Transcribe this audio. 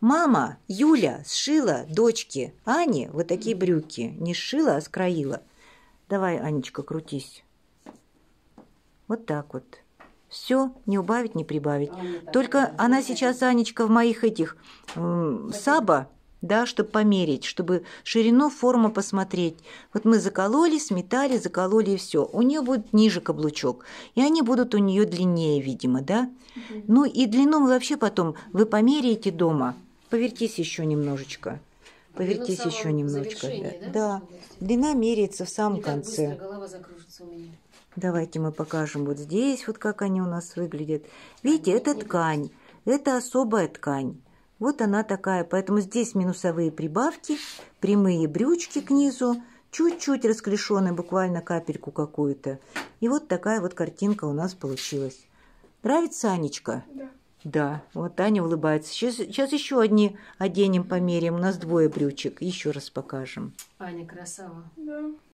Мама, Юля, сшила дочке Ане вот такие брюки. Не сшила, а скроила. Давай, Анечка, крутись. Вот так вот. Все, не убавить, не прибавить. Только она сейчас, Анечка, в моих этих э, саба да, чтобы померить, чтобы ширину формы посмотреть. Вот мы закололи, сметали, закололи и все. У нее будет ниже каблучок, и они будут у нее длиннее, видимо, да. Ну и длину вы вообще потом вы померяете дома. Поверьтесь еще немножечко. Ну, Повертись еще немножечко. Да? да. Длина меряется в самом Не конце. голова закружится у меня. Давайте мы покажем вот здесь, вот как они у нас выглядят. Видите, это ткань. Это особая ткань. Вот она такая, поэтому здесь минусовые прибавки, прямые брючки к низу, чуть-чуть расклешенные, буквально капельку какую-то. И вот такая вот картинка у нас получилась. Нравится, Анечка? Да. Да, вот Аня улыбается. Сейчас, сейчас еще одни оденем, померим, У нас двое брючек. Еще раз покажем. Аня красава. Да.